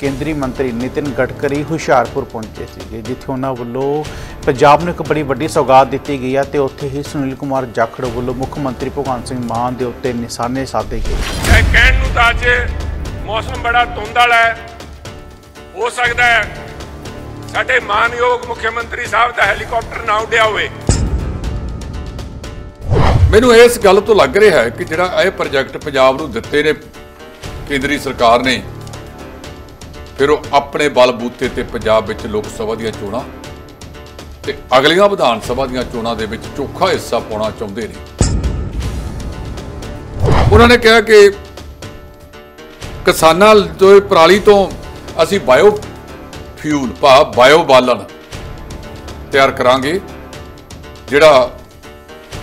ਕੇਂਦਰੀ ਮੰਤਰੀ ਨਿਤਿਨ ਗਡਕਰੀ ਹੁਸ਼ਿਆਰਪੁਰ ਪਹੁੰਚੇ ਸੀਗੇ ਜਿੱਥੇ ਉਹਨਾਂ ਵੱਲੋਂ ਪੰਜਾਬ ਨੂੰ ਇੱਕ ਬੜੀ ਵੱਡੀ ਸੌਗਾਤ ਦਿੱਤੀ ਗਈ ਹੈ ਤੇ ਉੱਥੇ ਹੀ ਸੁਨੀਲ ਕੁਮਾਰ ਜਾਖੜ ਵੱਲੋਂ ਮੁੱਖ ਮੰਤਰੀ ਭਗਵੰਤ ਸਿੰਘ ਮਾਨ ਦੇ ਉੱਤੇ ਨਿਸ਼ਾਨੇ ਸਾਧੇ ਗਏ ਇਹ ਕਹਿਣ ਨੂੰ ਤਾਂ ਅੱਜ ਮੌਸਮ ਬੜਾ ਧੁੰਦ ਵਾਲਾ ਹੈ ਹੋ ਸਕਦਾ ਹੈ ਸਾਡੇ ਮਾਨਯੋਗ ਮੁੱਖ ਮੰਤਰੀ ਸਾਹਿਬ ਦਾ ਹੈਲੀਕਾਪਟਰ ਨਾ ਉੱਡਿਆ ਹੋਵੇ ਮੈਨੂੰ ਇਸ ਗੱਲ ਤੋਂ ਲੱਗ ਰਿਹਾ ਹੈ ਕਿ ਜਿਹੜਾ ਇਹ ਪ੍ਰੋਜੈਕਟ ਪੰਜਾਬ ਨੂੰ ਦਿੱਤੇ ਨੇ ਕੇਂਦਰੀ ਸਰਕਾਰ ਨੇ ਫਿਰ ਉਹ ਆਪਣੇ ਬਲਬੂਤੇ ਤੇ ਪੰਜਾਬ ਵਿੱਚ ਲੋਕ ਸਭਾ ਦੀਆਂ ਚੋਣਾਂ ਤੇ ਅਗਲੀਆਂ ਵਿਧਾਨ ਸਭਾ ਦੀਆਂ ਚੋਣਾਂ ਦੇ ਵਿੱਚ ਚੋਖਾ ਹਿੱਸਾ ਪਾਉਣਾ ਚਾਹੁੰਦੇ ਨੇ ਉਹਨਾਂ ਨੇ ਕਿਹਾ ਕਿ ਕਿਸਾਨਾਂ ਦੇ ਪਰਾਲੀ ਤੋਂ ਅਸੀਂ ਬਾਇਓ ਫਿਊਲ ਭਾ ਬਾਇਓ ਬਾਲਣ ਤਿਆਰ ਕਰਾਂਗੇ ਜਿਹੜਾ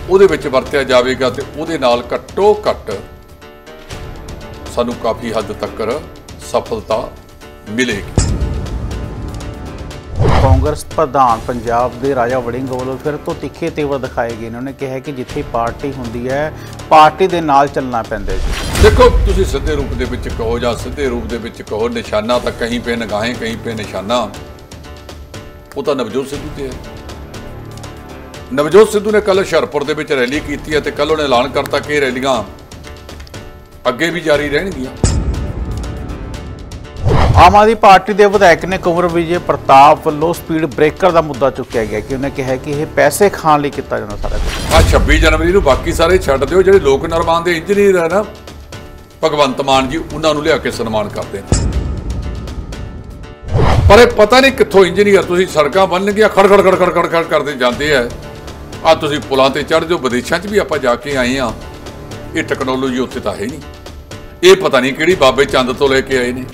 ਉਹਦੇ ਵਿੱਚ ਵਰਤਿਆ ਜਾਵੇਗਾ ਤੇ ਉਹਦੇ ਨਾਲ ਘੱਟੋ ਘੱਟ ਸਾਨੂੰ ਕਾਫੀ ਹੱਦ ਤੱਕ ਸਫਲਤਾ ਮਿਲੇਗੀ ਕਾਂਗਰਸ ਪ੍ਰਧਾਨ ਪੰਜਾਬ ਦੇ ਰਾਜਾ ਵੜਿੰਗ ਵੱਲੋਂ ਫਿਰ ਤੋਂ ਤਿੱਖੇ ਤੇਵਰ ਦਿਖਾਏ ਗਏ ਨੇ ਉਹਨੇ ਕਿਹਾ ਕਿ ਜਿੱਥੇ ਪਾਰਟੀ ਹੁੰਦੀ ਹੈ ਪਾਰਟੀ ਦੇ ਨਾਲ ਚੱਲਣਾ ਪੈਂਦਾ ਜੀ ਦੇਖੋ ਤੁਸੀਂ ਸਿੱਧੇ ਰੂਪ ਦੇ ਵਿੱਚ ਕਹੋ ਜਾਂ ਸਿੱਧੇ ਰੂਪ ਦੇ ਵਿੱਚ ਕਹੋ ਨਿਸ਼ਾਨਾ ਤਾਂ ਕਹੀਂ ਪੇ ਨਗਾਹੇ ਕਹੀਂ ਪੇ ਨਿਸ਼ਾਨਾ ਉਹ ਤਾਂ ਨਵਜੋਤ ਸਿੱਧੂ ਤੇ ਹੈ ਨਵਜੋਤ ਸਿੱਧੂ ਨੇ ਕੱਲ ਸ਼ਰਪੁਰ ਦੇ ਵਿੱਚ ਰੈਲੀ ਕੀਤੀ ਹੈ ਤੇ ਕੱਲ ਉਹਨੇ ਐਲਾਨ ਕਰਤਾ ਕਿ ਰੈਲੀਆਂ ਅੱਗੇ ਵੀ ਜਾਰੀ ਰਹਿਣਗੀਆਂ ਆਮ ਆਦਮੀ ਪਾਰਟੀ ਦੇ ਵਿਧਾਇਕ ਨੇ ਕੁਮਰ ਵਿਜੇ ਪ੍ਰਤਾਪ ਵੱਲੋਂ ਸਪੀਡ ਬ੍ਰੇਕਰ ਦਾ ਮੁੱਦਾ ਚੁੱਕਿਆ ਗਿਆ ਕਿ ਉਹਨੇ ਕਿਹਾ ਕਿ ਇਹ ਪੈਸੇ ਖਾਣ ਲਈ ਕੀਤਾ ਜਾਂਦਾ ਸਾਰਾ ਕੁਝ ਆ 26 ਜਨਵਰੀ ਨੂੰ ਬਾਕੀ ਸਾਰੇ ਛੱਡ ਦਿਓ ਜਿਹੜੇ ਲੋਕ ਨਿਰਮਾਣ ਦੇ ਇੰਜੀਨੀਅਰ ਹਨ ਭਗਵੰਤ ਮਾਨ ਜੀ ਉਹਨਾਂ ਨੂੰ ਲਿਆ ਕੇ ਸਨਮਾਨ ਕਰਦੇ ਪਰ ਇਹ ਪਤਾ ਨਹੀਂ ਕਿੱਥੋਂ ਇੰਜੀਨੀਅਰ ਤੁਸੀਂ ਸੜਕਾਂ ਬੰਨਣਗੇ ਖੜ ਖੜ ਖੜ ਖੜ ਖੜ ਖੜ ਕਰਦੇ ਜਾਂਦੇ ਆ ਆ ਤੁਸੀਂ ਪੁਲਾਂ ਤੇ ਚੜ ਜਾਓ ਵਿਦੇਸ਼ਾਂ 'ਚ ਵੀ ਆਪਾਂ ਜਾ ਕੇ ਆਏ ਆ ਇਹ ਟੈਕਨੋਲੋਜੀ ਉੱਥੇ ਤਾਂ ਹੈ ਨਹੀਂ ਇਹ ਪਤਾ ਨਹੀਂ ਕਿਹੜੀ ਬਾਬੇ ਚੰਦ ਤੋਂ ਲੈ ਕੇ ਆਏ ਨੇ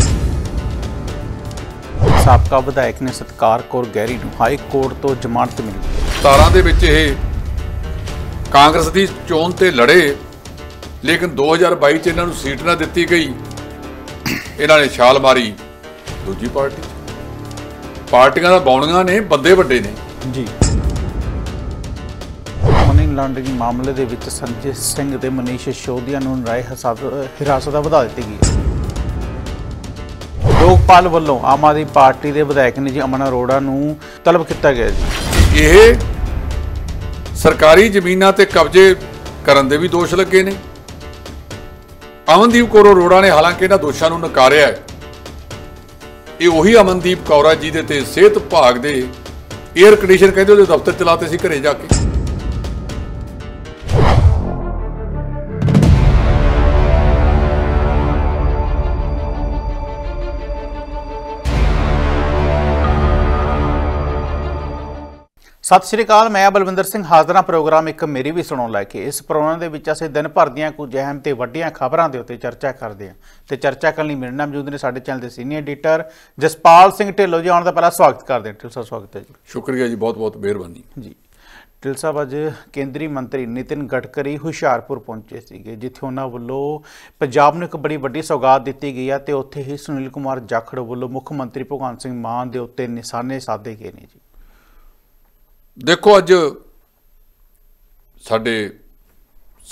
ਸਾਬਕਾ ਵਿਧਾਇਕ ਨੇ ਸਤਕਾਰ ਕੋਰ ਗੈਰੀ ਨੂੰ ਹਾਈ ਕੋਰਟ ਤੋਂ ਜ਼ਮਾਨਤ ਮਿਲੀ 17 ਦੇ ਵਿੱਚ ਇਹ ਕਾਂਗਰਸ ਦੀ ਚੋਣ ਤੇ ਲੜੇ ਲੇਕਿਨ 2022 ਚ ਇਹਨਾਂ ਨੂੰ ਸੀਟ ਨਾ ਦਿੱਤੀ ਗਈ ਇਹਨਾਂ ਨੇ ਛਾਲ ਮਾਰੀ ਦੂਜੀ ਪਾਰਟੀ ਪਾਰਟੀਆਂ ਦਾ ਬੌਣੀਆਂ ਨੇ ਬੰਦੇ ਵੱਡੇ ਨੇ ਜੀ ਮਨੀ ਲਾਂਡਰਿੰਗ ਮਾਮਲੇ ਦੇ ਵਿੱਚ ਸੰਜੇ ਸਿੰਘ ਤੇ ਮਨੀਸ਼ ਸ਼ੋਧਿਆ ਨੂੰ ਰਾਏ ਹਿਰਾਸਤ ਦਾ ਵਧਾ ਦਿੱਤੀ ਗਈ ਲੋਕਪਾਲ ਵੱਲੋਂ ਆਮ ਆਦਮੀ ਪਾਰਟੀ ਦੇ ਵਿਧਾਇਕ ਨੇ ਜੀ ਅਮਨ ਅਰੋੜਾ ਨੂੰ ਤਲਬ ਕੀਤਾ ਗਿਆ ਜੀ ਇਹ ਸਰਕਾਰੀ ਜ਼ਮੀਨਾਂ ਤੇ ਕਬਜ਼ੇ ਕਰਨ ਦੇ ਵੀ ਦੋਸ਼ ਲੱਗੇ ਨੇ ਅਮਨਦੀਪ ਕੌਰ ਅਰੋੜਾ ਨੇ ਹਾਲਾਂਕਿ ਇਹਨਾਂ ਦੋਸ਼ਾਂ ਨੂੰ ਨਕਾਰਿਆ ਹੈ ਇਹ ਉਹੀ ਅਮਨਦੀਪ ਕੌਰਾ ਜੀ ਦੇ ਤੇ ਸਿਹਤ ਭਾਗ ਦੇ 에어 ਕੰਡੀਸ਼ਨ ਕਹਿੰਦੇ ਉਹਦੇ ਦਫ਼ਤਰ ਚਲਾਤੇ ਸੀ ਘਰੇ ਜਾ ਕੇ ਸਤਿ ਸ਼੍ਰੀ ਅਕਾਲ ਮੈਂ ਬਲਵਿੰਦਰ ਸਿੰਘ ਹਾਜ਼ਰਾਂ ਪ੍ਰੋਗਰਾਮ ਇੱਕ ਮੇਰੀ ਵੀ ਸੁਣੋ ਲੈ ਕੇ ਇਸ ਪ੍ਰੋਗਰਾਮ ਦੇ ਵਿੱਚ ਅਸੀਂ ਦਿਨ ਭਰ ਦੀਆਂ ਕੁਝ ਅਹਿਮ ਤੇ ਵੱਡੀਆਂ ਖਬਰਾਂ ਦੇ ਉੱਤੇ ਚਰਚਾ ਕਰਦੇ ਹਾਂ ਤੇ ਚਰਚਾ ਕਰਨ ਲਈ ਮੇਰੇ ਨਾਲ ਮੌਜੂਦ ਨੇ ਸਾਡੇ ਚੈਨਲ ਦੇ ਸੀਨੀਅਰ ਐਡੀਟਰ ਜਸਪਾਲ ਸਿੰਘ ਢਿੱਲੋਂ ਜੀ ਆਉਣ ਦਾ ਪਹਿਲਾ ਸਵਾਗਤ ਕਰਦੇ ਹਾਂ ਢਿੱਲ ਸਵਾਗਤ ਹੈ ਜੀ ਸ਼ੁਕਰੀਆ ਜੀ ਬਹੁਤ ਬਹੁਤ ਮਿਹਰਬਾਨੀ ਜੀ ਢਿੱਲ ਸਾਹਿਬ ਅੱਜ ਕੇਂਦਰੀ ਮੰਤਰੀ ਨਿਤਿਨ ਗਟਕਰੀ ਹੁਸ਼ਿਆਰਪੁਰ ਪਹੁੰਚੇ ਸੀਗੇ ਜਿੱਥੇ ਉਹਨਾਂ ਵੱਲੋਂ ਪੰਜਾਬ ਨੂੰ ਇੱਕ ਬੜੀ ਵੱਡੀ ਸੌਗਾਤ ਦਿੱਤੀ ਗਈ ਹੈ ਤੇ ਉੱਥੇ ਹੀ ਸੁਨੀਲ ਕੁਮਾਰ ਜਾਖੜ ਵੱਲੋਂ ਮੁੱਖ ਮੰਤਰੀ ਭਗਵੰਤ ਸਿੰਘ ਮਾਨ ਦੇ ਉੱਤੇ ਨਿਸ਼ਾਨੇ ਸਾਧੇ ਗਏ ਨੇ ਜੀ ਦੇਖੋ ਅੱਜ ਸਾਡੇ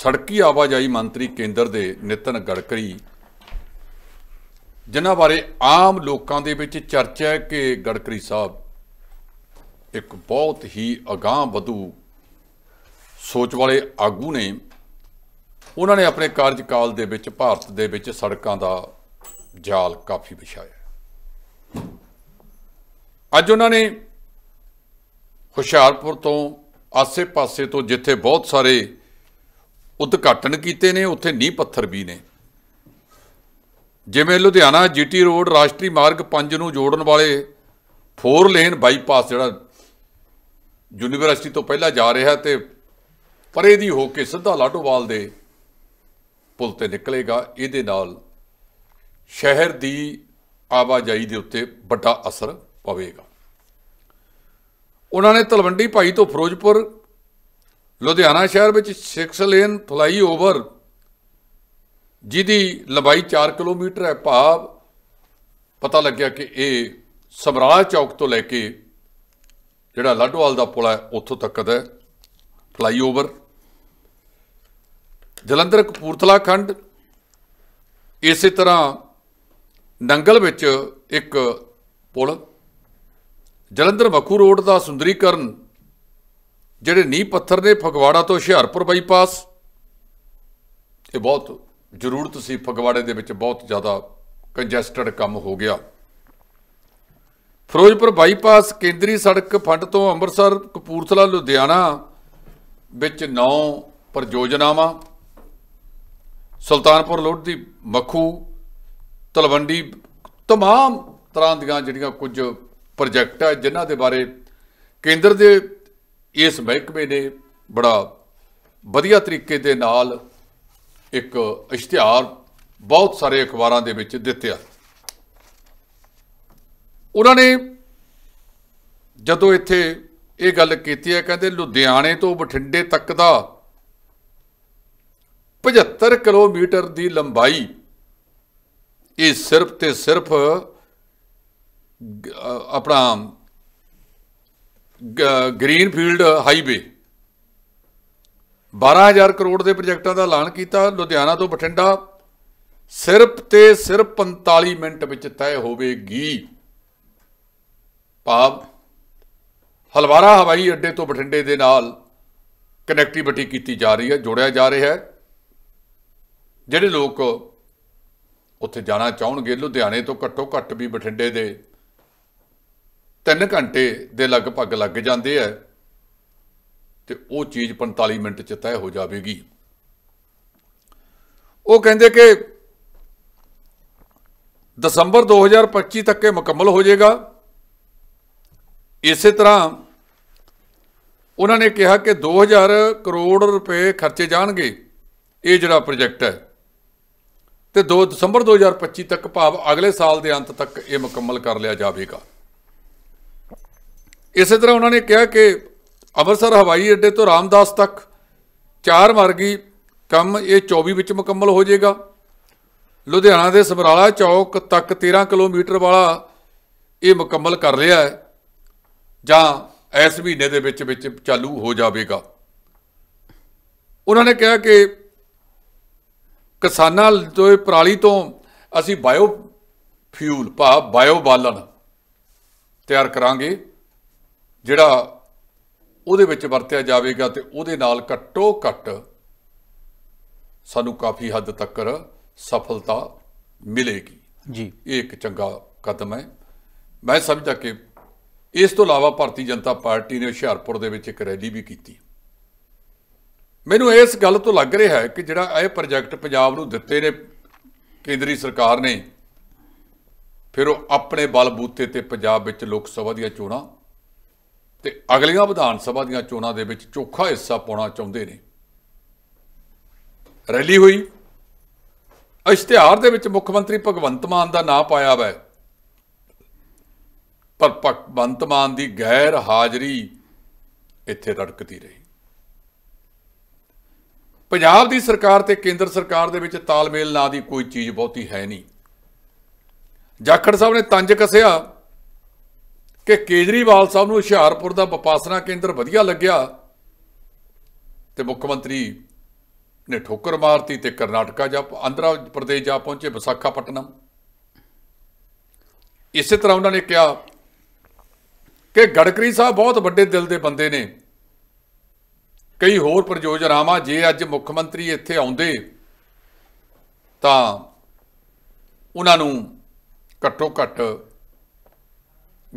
ਸੜਕੀ ਆਵਾਜਾਈ ਮੰਤਰੀ ਕੇਂਦਰ ਦੇ ਨਿਤਨ ਗੜਕਰੀ ਜਿਨ੍ਹਾਂ ਬਾਰੇ ਆਮ ਲੋਕਾਂ ਦੇ ਵਿੱਚ ਚਰਚਾ ਹੈ ਕਿ ਗੜਕਰੀ ਸਾਹਿਬ ਇੱਕ ਬਹੁਤ ਹੀ ਅਗਾਹ ਵਧੂ ਸੋਚ ਵਾਲੇ ਆਗੂ ਨੇ ਉਹਨਾਂ ਨੇ ਆਪਣੇ ਕਾਰਜਕਾਲ ਦੇ ਵਿੱਚ ਭਾਰਤ ਦੇ ਵਿੱਚ ਸੜਕਾਂ ਦਾ ਜਾਲ ਕਾਫੀ ਵਿਛਾਇਆ ਅੱਜ ਉਹਨਾਂ ਨੇ ਹੁਸ਼ਿਆਰਪੁਰ ਤੋਂ ਆਸੇ-ਪਾਸੇ ਤੋਂ ਜਿੱਥੇ ਬਹੁਤ ਸਾਰੇ ਉਦਘਾਟਨ ਕੀਤੇ ਨੇ ਉੱਥੇ ਨੀਂਹ ਪੱਥਰ ਵੀ ਨੇ ਜਿਵੇਂ ਲੁਧਿਆਣਾ ਜੀਟੀ ਰੋਡ ਰਾਸ਼ਟਰੀ ਮਾਰਗ 5 ਨੂੰ ਜੋੜਨ ਵਾਲੇ 4 ਲੇਨ ਬਾਈਪਾਸ ਜਿਹੜਾ ਯੂਨੀਵਰਸਿਟੀ ਤੋਂ ਪਹਿਲਾਂ ਜਾ ਰਿਹਾ ਤੇ ਪਰੇ ਦੀ ਹੋ ਕੇ ਸਿੱਧਾ ਲਾਡੋਵਾਲ ਦੇ ਪੁਲ ਤੇ ਨਿਕਲੇਗਾ ਇਹਦੇ ਨਾਲ ਸ਼ਹਿਰ ਦੀ ਆਵਾਜਾਈ ਦੇ ਉੱਤੇ ਵੱਡਾ ਅਸਰ ਪਵੇਗਾ ਉਹਨਾਂ ਨੇ ਤਲਵੰਡੀ ਭਾਈ ਤੋਂ ਫਿਰੋਜ਼ਪੁਰ ਲੁਧਿਆਣਾ ਸ਼ਹਿਰ ਵਿੱਚ 6 ਲੇਨ ਫਲਾਈਓਵਰ ਜਿਹਦੀ ਲੰਬਾਈ 4 ਕਿਲੋਮੀਟਰ ਹੈ ਭਾਵ ਪਤਾ ਲੱਗਿਆ ਕਿ ਇਹ ਸਮਰਾਜ ਚੌਕ ਤੋਂ ਲੈ ਕੇ ਜਿਹੜਾ ਲੱਡੋਵਾਲ ਦਾ ਪੁਲ ਹੈ ਉੱਥੋਂ ਤੱਕ ਦਾ ਫਲਾਈਓਵਰ ਜਲੰਧਰ ਕਪੂਰਥਲਾ ਖੰਡ ਇਸੇ ਤਰ੍ਹਾਂ ਨੰਗਲ ਵਿੱਚ ਇੱਕ ਪੁਲ ਜਲੰਧਰ ਮਖੂ ਰੋਡ ਦਾ ਸੁੰਦਰੀਕਰਨ ਜਿਹੜੇ ਨੀ ਪੱਥਰ ਨੇ ਫਗਵਾੜਾ ਤੋਂ ਹੁਸ਼ਿਆਰਪੁਰ ਬਾਈਪਾਸ ਇਹ ਬਹੁਤ ਜ਼ਰੂਰਤ ਸੀ ਫਗਵਾੜੇ ਦੇ ਵਿੱਚ ਬਹੁਤ ਜ਼ਿਆਦਾ ਕੰਜੈਸਟਡ ਕੰਮ ਹੋ ਗਿਆ ਫਿਰੋਜ਼ਪੁਰ ਬਾਈਪਾਸ ਕੇਂਦਰੀ ਸੜਕ ਫੰਡ ਤੋਂ ਅੰਮ੍ਰਿਤਸਰ ਕਪੂਰਥਲਾ ਲੁਧਿਆਣਾ ਵਿੱਚ 9 ਪਰਯੋਜਨਾਵਾਂ ਸੁਲਤਾਨਪੁਰ ਲੋਧੀ ਮੱਖੂ ਤਲਵੰਡੀ तमाम ਤਰ੍ਹਾਂ ਦੀਆਂ ਜਿਹੜੀਆਂ ਕੁਝ ਪ੍ਰੋਜੈਕਟ ਹੈ ਜਿਨ੍ਹਾਂ ਦੇ ਬਾਰੇ ਕੇਂਦਰ ਦੇ ਇਸ ਮਹਿਕਮੇ ਨੇ ਬੜਾ ਵਧੀਆ ਤਰੀਕੇ ਦੇ ਨਾਲ ਇੱਕ ਇਸ਼ਤਿਹਾਰ ਬਹੁਤ ਸਾਰੇ ਅਖਬਾਰਾਂ ਦੇ ਵਿੱਚ ਦਿੱਤੇ ਆ ਉਹਨਾਂ ਨੇ ਜਦੋਂ ਇੱਥੇ ਇਹ ਗੱਲ ਕੀਤੀ ਹੈ ਕਹਿੰਦੇ ਲੁਧਿਆਣੇ ਤੋਂ ਬਠਿੰਡੇ ਤੱਕ ਦਾ 75 ਕਿਲੋਮੀਟਰ ਦੀ ਲੰਬਾਈ ਇਹ ਸਿਰਫ ਤੇ ਸਿਰਫ ਆਪਣਾ ਗ੍ਰੀਨ ਫੀਲਡ ਹਾਈਵੇ 12000 ਕਰੋੜ ਦੇ ਪ੍ਰੋਜੈਕਟਾਂ ਦਾ ਐਲਾਨ ਕੀਤਾ ਲੁਧਿਆਣਾ ਤੋਂ ਬਠਿੰਡਾ ਸਿਰਫ ਤੇ ਸਿਰਫ 45 ਮਿੰਟ ਵਿੱਚ ਤੈਅ ਹੋਵੇਗੀ ਭਾਵ ਹਲਵਾਰਾ ਹਵਾਈ ਅੱਡੇ ਤੋਂ ਬਠਿੰਡੇ ਦੇ ਨਾਲ ਕਨੈਕਟੀਵਿਟੀ ਕੀਤੀ ਜਾ ਰਹੀ ਹੈ ਜੋੜਿਆ ਜਾ ਰਿਹਾ ਹੈ ਜਿਹੜੇ ਲੋਕ ਉੱਥੇ ਜਾਣਾ ਚਾਹਣਗੇ ਲੁਧਿਆਣੇ ਤੋਂ ਘੱਟੋ ਘੱਟ ਵੀ ਬਠਿੰਡੇ ਦੇ 3 ਘੰਟੇ ਦੇ ਲਗਭਗ ਲੱਗ ਜਾਂਦੇ ਆ ਤੇ ਉਹ ਚੀਜ਼ 45 ਮਿੰਟ ਚ ਤੈਅ ਹੋ ਜਾਵੇਗੀ ਉਹ ਕਹਿੰਦੇ ਕਿ ਦਸੰਬਰ 2025 ਤੱਕ ਇਹ ਮੁਕੰਮਲ ਹੋ ਜਾਏਗਾ ਇਸੇ ਤਰ੍ਹਾਂ ਉਹਨਾਂ ਨੇ ਕਿਹਾ ਕਿ 2000 ਕਰੋੜ ਰੁਪਏ ਖਰਚੇ ਜਾਣਗੇ ਇਹ ਜਿਹੜਾ ਪ੍ਰੋਜੈਕਟ ਹੈ ਤੇ 2 ਦਸੰਬਰ 2025 ਤੱਕ ਭਾਵ ਅਗਲੇ ਸਾਲ ਦੇ ਅੰਤ ਤੱਕ ਇਹ ਮੁਕੰਮਲ ਕਰ ਲਿਆ ਜਾਵੇਗਾ ਇਸੇ ਤਰ੍ਹਾਂ ਉਹਨਾਂ ਨੇ ਕਿਹਾ ਕਿ ਅਬਰਸਰ ਹਵਾਈ ਅੱਡੇ ਤੋਂ ਰਾਮਦਾਸ ਤੱਕ ਚਾਰ ਮਾਰਗੀ ਕੰਮ ਇਹ 24 ਵਿੱਚ ਮੁਕੰਮਲ ਹੋ ਜਾਏਗਾ ਲੁਧਿਆਣਾ ਦੇ ਸਮਰਾਲਾ ਚੌਕ ਤੱਕ 13 ਕਿਲੋਮੀਟਰ ਵਾਲਾ ਇਹ ਮੁਕੰਮਲ ਕਰ ਲਿਆ ਹੈ ਜਾਂ ਇਸ ਮਹੀਨੇ ਦੇ ਵਿੱਚ ਵਿੱਚ ਚਾਲੂ ਹੋ ਜਾਵੇਗਾ ਉਹਨਾਂ ਨੇ ਕਿਹਾ ਕਿ ਕਿਸਾਨਾਂ ਤੋਂ ਪਰਾਲੀ ਤੋਂ ਅਸੀਂ ਬਾਇਓ ਫਿਊਲ ਭਾ ਬਾਇਓ ਬਾਲਣ ਤਿਆਰ ਕਰਾਂਗੇ ਜਿਹੜਾ ਉਹਦੇ ਵਿੱਚ ਵਰਤਿਆ ਜਾਵੇਗਾ ਤੇ ਉਹਦੇ ਨਾਲ ਘੱਟੋ ਘੱਟ ਸਾਨੂੰ ਕਾਫੀ ਹੱਦ ਤੱਕ ਸਫਲਤਾ ਮਿਲੇਗੀ ਜੀ ਇਹ ਇੱਕ ਚੰਗਾ ਕਦਮ ਹੈ ਮੈਂ ਸਮਝਦਾ ਕਿ ਇਸ ਤੋਂ ਇਲਾਵਾ ਭਾਰਤੀ ਜਨਤਾ ਪਾਰਟੀ ਨੇ ਹੁਸ਼ਿਆਰਪੁਰ ਦੇ ਵਿੱਚ ਇੱਕ ਰੈਲੀ ਵੀ ਕੀਤੀ ਮੈਨੂੰ ਇਸ ਗੱਲ ਤੋਂ ਲੱਗ ਰਿਹਾ ਹੈ ਕਿ ਜਿਹੜਾ ਇਹ ਪ੍ਰੋਜੈਕਟ ਪੰਜਾਬ ਨੂੰ ਦਿੱਤੇ ਨੇ ਕੇਂਦਰੀ ਸਰਕਾਰ ਨੇ ਫਿਰ ਉਹ ਆਪਣੇ ਬਲਬੂਤੇ ਤੇ ਪੰਜਾਬ ਵਿੱਚ ਲੋਕ ਸਭਾ ਦੀਆਂ ਚੋਣਾਂ ਤੇ ਅਗਲੀਆਂ ਵਿਧਾਨ ਸਭਾ ਦੀਆਂ ਚੋਣਾਂ ਦੇ ਵਿੱਚ ਚੋਖਾ ਹਿੱਸਾ ਪਾਉਣਾ ਚਾਹੁੰਦੇ ਨੇ ਰੈਲੀ ਹੋਈ ਇਸ਼ਤਿਹਾਰ ਦੇ ਵਿੱਚ ਮੁੱਖ ਮੰਤਰੀ ਭਗਵੰਤ ਮਾਨ ਦਾ ਨਾਂ ਪਾਇਆ ਹੋਇਆ ਪਰ ਭਗਵੰਤ ਮਾਨ ਦੀ ਗੈਰ ਹਾਜ਼ਰੀ ਇੱਥੇ ਰੜਕਦੀ ਰਹੀ ਪੰਜਾਬ ਦੀ ਸਰਕਾਰ ਤੇ ਕੇਂਦਰ ਸਰਕਾਰ ਦੇ ਵਿੱਚ ਤਾਲਮੇਲ ਨਾਂ ਦੀ ਕੋਈ ਚੀਜ਼ ਬਹੁਤੀ ਹੈ ਨਹੀਂ ਜਾਖੜ ਸਾਹਿਬ ਨੇ ਤੰਜ ਕਸਿਆ ਕਿ ਕੇਜਰੀਵਾਲ ਸਾਹਿਬ ਨੂੰ ਹੁਸ਼ਿਆਰਪੁਰ ਦਾ ਵਿਪਾਸਨਾ ਕੇਂਦਰ ਵਧੀਆ ਲੱਗਿਆ ਤੇ ਮੁੱਖ ਮੰਤਰੀ ਨੇ ਠੋਕਰ ਮਾਰਤੀ ਤੇ ਕਰਨਾਟਕਾ ਜਾਂ ਆਂਧਰਾ ਪ੍ਰਦੇਸ਼ ਜਾ ਪਹੁੰਚੇ ਵਿਸਾਖਾਪਟਨਮ ਇਸੇ ਤਰ੍ਹਾਂ ਉਹਨਾਂ ਨੇ ਕਿਹਾ ਕਿ ਗੜਕਰੀ ਸਾਹਿਬ ਬਹੁਤ ਵੱਡੇ ਦਿਲ ਦੇ ਬੰਦੇ ਨੇ ਕਈ ਹੋਰ ਪ੍ਰਯੋਜਨਾਵਾਂ ਜੇ ਅੱਜ ਮੁੱਖ ਮੰਤਰੀ ਇੱਥੇ ਆਉਂਦੇ ਤਾਂ ਉਹਨਾਂ ਨੂੰ ਘੱਟੋ ਘੱਟ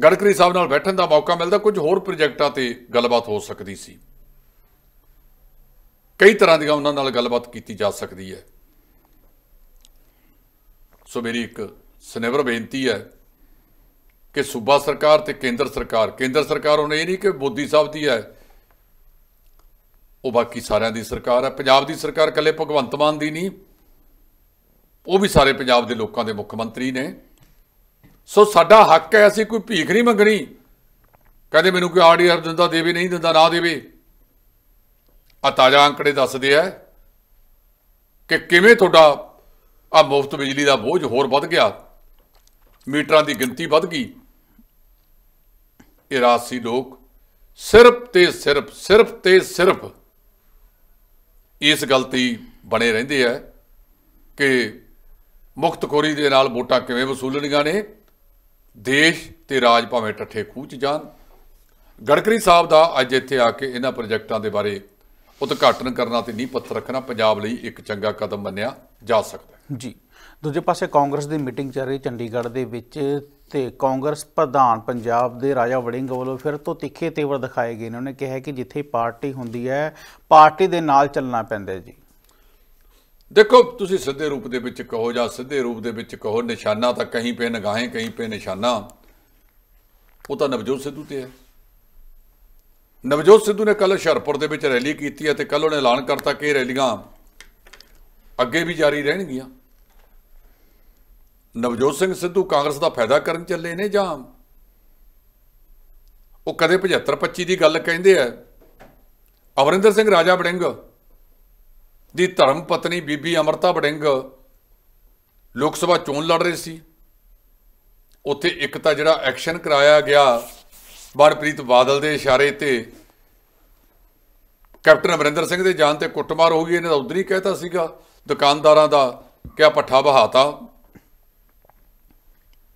ਗੜਕਰੀ ਸਾਹਿਬ ਨਾਲ ਬੈਠਣ ਦਾ ਮੌਕਾ ਮਿਲਦਾ ਕੁਝ ਹੋਰ ਪ੍ਰੋਜੈਕਟਾਂ ਤੇ ਗੱਲਬਾਤ ਹੋ ਸਕਦੀ ਸੀ ਕਈ ਤਰ੍ਹਾਂ ਦੀਆਂ ਉਹਨਾਂ ਨਾਲ ਗੱਲਬਾਤ ਕੀਤੀ ਜਾ ਸਕਦੀ ਹੈ ਸੋ ਮੇਰੀ ਇੱਕ ਸਨੇਵਰ ਬੇਨਤੀ ਹੈ ਕਿ ਸੂਬਾ ਸਰਕਾਰ ਤੇ ਕੇਂਦਰ ਸਰਕਾਰ ਕੇਂਦਰ ਸਰਕਾਰ ਉਹਨੇ ਇਹ ਨਹੀਂ ਕਿ ਬੋਦੀ ਸਾਹਿਬ ਦੀ ਹੈ ਉਹ ਬਾਕੀ ਸਾਰਿਆਂ ਦੀ ਸਰਕਾਰ ਹੈ ਪੰਜਾਬ ਦੀ ਸਰਕਾਰ ਇਕੱਲੇ ਭਗਵੰਤ ਮਾਨ ਦੀ ਨਹੀਂ ਉਹ ਵੀ ਸਾਰੇ ਪੰਜਾਬ ਦੇ ਲੋਕਾਂ ਦੇ ਮੁੱਖ ਮੰਤਰੀ ਨੇ ਸੋ ਸਾਡਾ ਹੱਕ ਹੈ ਅਸੀਂ ਕੋਈ ਭੀਖ ਨਹੀਂ ਮੰਗਣੀ ਕਹਿੰਦੇ ਮੈਨੂੰ ਕੋਈ ਆਰਡੀਆਰ ਦਿੰਦਾ ਦੇਵੇ ਨਹੀਂ ਦਿੰਦਾ ਨਾ ਦੇਵੇ ਆ ਤਾਜ਼ਾ ਅੰਕੜੇ ਦੱਸਦੇ ਆ ਕਿ ਕਿਵੇਂ ਤੁਹਾਡਾ ਆ ਮੁਫਤ ਬਿਜਲੀ ਦਾ ਬੋਝ ਹੋਰ ਵੱਧ ਗਿਆ ਮੀਟਰਾਂ ਦੀ ਗਿਣਤੀ ਵੱਧ ਗਈ ਇਹ ਰਾਸੀ ਲੋਕ ਸਿਰਫ ਤੇ ਸਿਰਫ ਸਿਰਫ ਤੇ ਸਿਰਫ ਇਸ ਗਲਤੀ ਬਣੇ ਰਹਿੰਦੇ ਆ ਕਿ ਮੁਕਤਖੋਰੀ ਦੇ ਨਾਲ ਵੋਟਾਂ ਕਿਵੇਂ ਵਸੂਲਣੀਆਂ ਨੇ ਦੇਸ਼ ਤੇ ਰਾਜ ਭਾਵੇਂ ਟੱਠੇ ਖੂਚ ਜਾਣ ਗੜਕਰੀ ਸਾਹਿਬ ਦਾ ਅੱਜ ਇੱਥੇ ਆ ਕੇ ਇਹਨਾਂ ਪ੍ਰੋਜੈਕਟਾਂ ਦੇ ਬਾਰੇ ਉਦਘਾਟਨ ਕਰਨਾ ਤੇ ਨੀਂਹ ਪੱਥਰ ਰੱਖਣਾ ਪੰਜਾਬ ਲਈ ਇੱਕ ਚੰਗਾ ਕਦਮ ਮੰਨਿਆ ਜਾ ਸਕਦਾ ਜੀ ਦੂਜੇ ਪਾਸੇ ਕਾਂਗਰਸ ਦੀ ਮੀਟਿੰਗ ਚੱਲ ਰਹੀ ਚੰਡੀਗੜ੍ਹ ਦੇ ਵਿੱਚ ਤੇ ਕਾਂਗਰਸ ਪ੍ਰਧਾਨ ਪੰਜਾਬ ਦੇ ਰਾਜਾ ਵੜਿੰਗ ਵੱਲੋਂ ਫਿਰ ਤੋਂ ਤਿੱਖੇ ਤੇਵਰ ਦਿਖਾਏ ਗਏ ਨੇ ਉਹਨੇ ਕਿਹਾ ਕਿ ਜਿੱਥੇ ਪਾਰਟੀ ਹੁੰਦੀ ਹੈ ਪਾਰਟੀ ਦੇ ਨਾਲ ਚੱਲਣਾ ਪੈਂਦਾ ਜੀ ਦੇਖੋ ਤੁਸੀਂ ਸਿੱਧੇ ਰੂਪ ਦੇ ਵਿੱਚ ਕਹੋ ਜਾਂ ਸਿੱਧੇ ਰੂਪ ਦੇ ਵਿੱਚ ਕਹੋ ਨਿਸ਼ਾਨਾ ਤਾਂ ਕਹੀਂ ਪੇ ਨਗਾਹੇ ਕਹੀਂ ਪੇ ਨਿਸ਼ਾਨਾ ਉਹ ਤਾਂ ਨਵਜੋਤ ਸਿੱਧੂ ਤੇ ਹੈ ਨਵਜੋਤ ਸਿੱਧੂ ਨੇ ਕੱਲ ਸ਼ਰਪੁਰ ਦੇ ਵਿੱਚ ਰੈਲੀ ਕੀਤੀ ਤੇ ਕੱਲ ਉਹਨੇ ਐਲਾਨ ਕਰਤਾ ਕਿ ਰੈਲੀਆਂ ਅੱਗੇ ਵੀ ਜਾਰੀ ਰਹਿਣਗੀਆਂ ਨਵਜੋਤ ਸਿੰਘ ਸਿੱਧੂ ਕਾਂਗਰਸ ਦਾ ਫਾਇਦਾ ਕਰਨ ਚੱਲੇ ਨੇ ਜਾਂ ਉਹ ਕਦੇ 75 25 ਦੀ ਗੱਲ ਕਹਿੰਦੇ ਆ ਅਵਰਿੰਦਰ ਸਿੰਘ ਰਾਜਾ ਬੜਿੰਗ ਦੀ ਧਰਮ ਪਤਨੀ ਬੀਬੀ ਅਮਰਤਾ ਬੜਿੰਗ ਲੋਕ ਸਭਾ ਚੋਣ ਲੜ ਰਹੀ ਸੀ ਉੱਥੇ ਇੱਕ ਤਾਂ ਜਿਹੜਾ ਐਕਸ਼ਨ ਕਰਾਇਆ ਗਿਆ ਬਰਪ੍ਰੀਤ ਬਾਦਲ ਦੇ ਇਸ਼ਾਰੇ ਤੇ ਕੈਪਟਨ ਅਮਰਿੰਦਰ ਸਿੰਘ ਦੇ ਜਾਨ ਤੇ ਕੁੱਟਮਾਰ ਹੋ ਗਈ ਇਹਨੇ ਤਾਂ ਉਧਰ ਹੀ ਕਹਿਤਾ ਸੀਗਾ ਦੁਕਾਨਦਾਰਾਂ ਦਾ ਕਿਆ ਪੱਠਾ ਬਹਾਤਾ